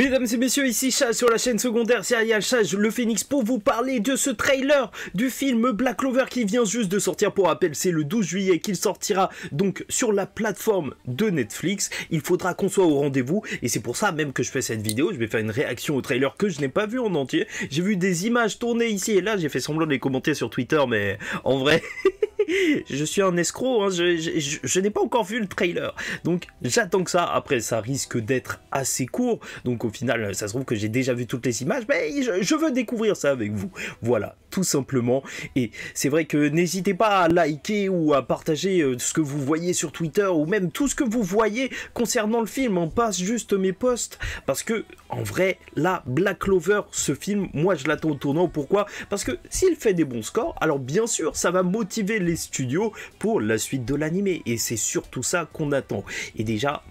Mesdames et messieurs, ici Chaz sur la chaîne secondaire Serial Chaz, le Phoenix pour vous parler de ce trailer du film Black Clover qui vient juste de sortir. Pour rappel, c'est le 12 juillet qu'il sortira donc sur la plateforme de Netflix. Il faudra qu'on soit au rendez-vous et c'est pour ça même que je fais cette vidéo. Je vais faire une réaction au trailer que je n'ai pas vu en entier. J'ai vu des images tournées ici et là. J'ai fait semblant de les commenter sur Twitter, mais en vrai, je suis un escroc, hein, je n'ai pas encore vu le trailer. Donc j'attends que ça. Après, ça risque d'être assez court. Donc au final, ça se trouve que j'ai déjà vu toutes les images, mais je, veux découvrir ça avec vous. Voilà tout simplement. Et c'est vrai que n'hésitez pas à liker ou à partager euh, ce que vous voyez sur Twitter ou même tout ce que vous voyez concernant le film. en passe juste mes posts parce que en vrai, la Black Clover, ce film, moi je l'attends au tournant. Pourquoi Parce que s'il fait des bons scores, alors bien sûr, ça va motiver les studios pour la suite de l'animé et c'est surtout ça qu'on attend. Et déjà,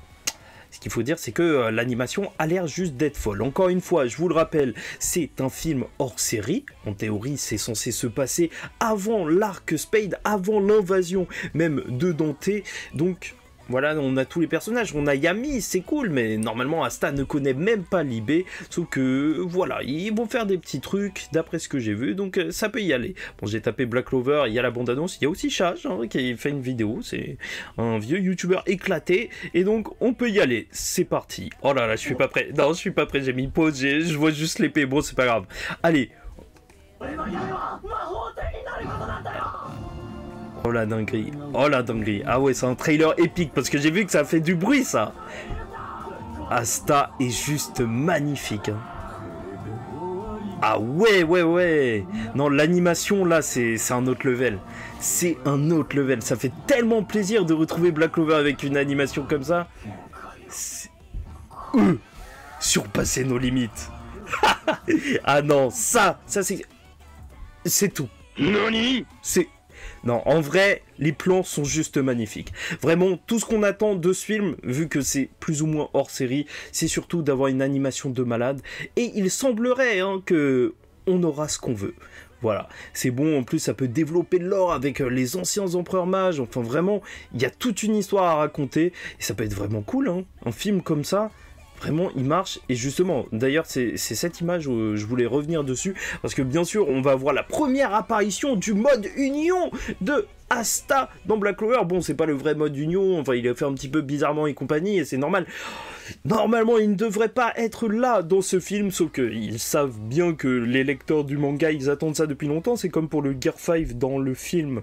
ce qu'il faut dire, c'est que euh, l'animation a l'air juste d'être folle. Encore une fois, je vous le rappelle, c'est un film hors série. En théorie, c'est censé se passer avant l'arc Spade, avant l'invasion même de Dante. Donc, voilà, on a tous les personnages, on a Yami, c'est cool, mais normalement Asta ne connaît même pas l'IB, sauf que voilà, ils vont faire des petits trucs d'après ce que j'ai vu, donc euh, ça peut y aller. Bon, j'ai tapé Black Clover, il y a la bande-annonce, il y a aussi Chage hein, qui fait une vidéo, c'est un vieux YouTuber éclaté, et donc on peut y aller, c'est parti. Oh là là, je suis pas prêt, non, je suis pas prêt, j'ai mis pause, je vois juste l'épée, bon, c'est pas grave. Allez la dinguerie. Oh la dinguerie. Ah ouais, c'est un trailer épique parce que j'ai vu que ça fait du bruit ça. Asta est juste magnifique. Hein. Ah ouais, ouais, ouais. Non, l'animation là, c'est un autre level. C'est un autre level. Ça fait tellement plaisir de retrouver Black Clover avec une animation comme ça. Euh, surpasser nos limites. ah non, ça, ça c'est... C'est tout. ni C'est... Non, en vrai, les plans sont juste magnifiques. Vraiment, tout ce qu'on attend de ce film, vu que c'est plus ou moins hors série, c'est surtout d'avoir une animation de malade. Et il semblerait hein, que on aura ce qu'on veut. Voilà, c'est bon, en plus ça peut développer de l'or avec euh, les anciens empereurs mages, enfin vraiment, il y a toute une histoire à raconter, et ça peut être vraiment cool, hein. un film comme ça, Vraiment, il marche. Et justement, d'ailleurs, c'est cette image où euh, je voulais revenir dessus. Parce que bien sûr, on va voir la première apparition du mode union de Asta dans Black Clover. Bon, c'est pas le vrai mode union. Enfin, il est fait un petit peu bizarrement et compagnie. Et c'est normal. Normalement, il ne devrait pas être là dans ce film, sauf qu'ils savent bien que les lecteurs du manga, ils attendent ça depuis longtemps. C'est comme pour le Gear 5 dans le film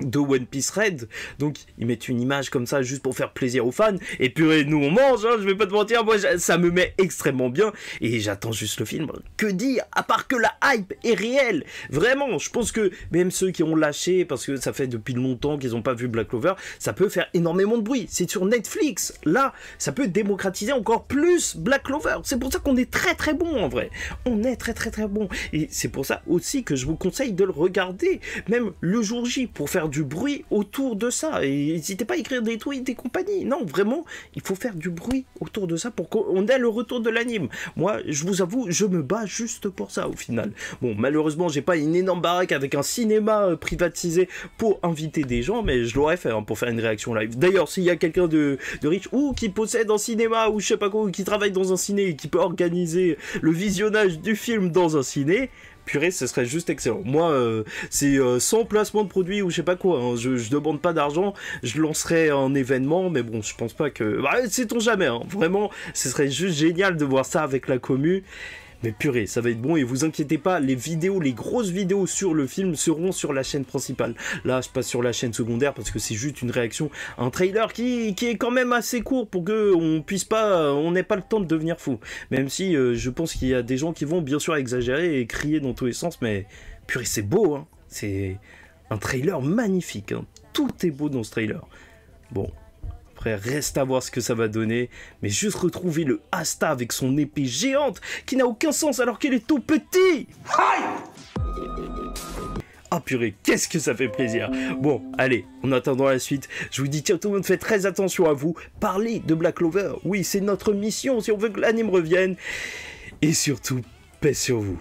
de One Piece Red, donc ils mettent une image comme ça juste pour faire plaisir aux fans, et puis nous on mange, hein, je vais pas te mentir, moi ça me met extrêmement bien, et j'attends juste le film, que dire, à part que la hype est réelle, vraiment, je pense que même ceux qui ont lâché, parce que ça fait depuis longtemps qu'ils ont pas vu Black Clover, ça peut faire énormément de bruit, c'est sur Netflix, là, ça peut démocratiser encore plus Black Clover, c'est pour ça qu'on est très très bon en vrai, on est très très très bon, et c'est pour ça aussi que je vous conseille de le regarder, même le jour J, pour faire du bruit autour de ça. Et n'hésitez pas à écrire des tweets et compagnie. Non, vraiment, il faut faire du bruit autour de ça pour qu'on ait le retour de l'anime. Moi, je vous avoue, je me bats juste pour ça au final. Bon, malheureusement, j'ai pas une énorme baraque avec un cinéma euh, privatisé pour inviter des gens, mais je l'aurais fait hein, pour faire une réaction live. D'ailleurs, s'il y a quelqu'un de, de riche ou qui possède un cinéma ou je sais pas quoi, qui travaille dans un ciné et qui peut organiser le visionnage du film dans un ciné, purée, ce serait juste excellent. Moi, euh, c'est euh, sans placement de produit ou je sais pas quoi. Hein. Je, je, demande pas d'argent, je lancerai un événement, mais bon, je pense pas que. Bah, c'est jamais, hein. vraiment, ce serait juste génial de voir ça avec la commu. Mais purée, ça va être bon et vous inquiétez pas, les vidéos, les grosses vidéos sur le film seront sur la chaîne principale. Là, je passe sur la chaîne secondaire parce que c'est juste une réaction, un trailer qui, qui, est quand même assez court pour que on puisse pas, on n'ait pas le temps de devenir fou. Même si euh, je pense qu'il y a des gens qui vont bien sûr exagérer et crier dans tous les sens, mais purée, c'est beau, hein. C'est un trailer magnifique, hein. Tout est beau dans ce trailer. Bon, Reste à voir ce que ça va donner. Mais juste retrouver le Asta avec son épée géante qui n'a aucun sens alors qu'elle est tout petit. Ah purée, qu'est-ce que ça fait plaisir Bon, allez, en attendant la suite, je vous dis tiens tout le monde, faites très attention à vous, parlez de Black Clover, oui c'est notre mission si on veut que l'anime revienne, et surtout, paix sur vous.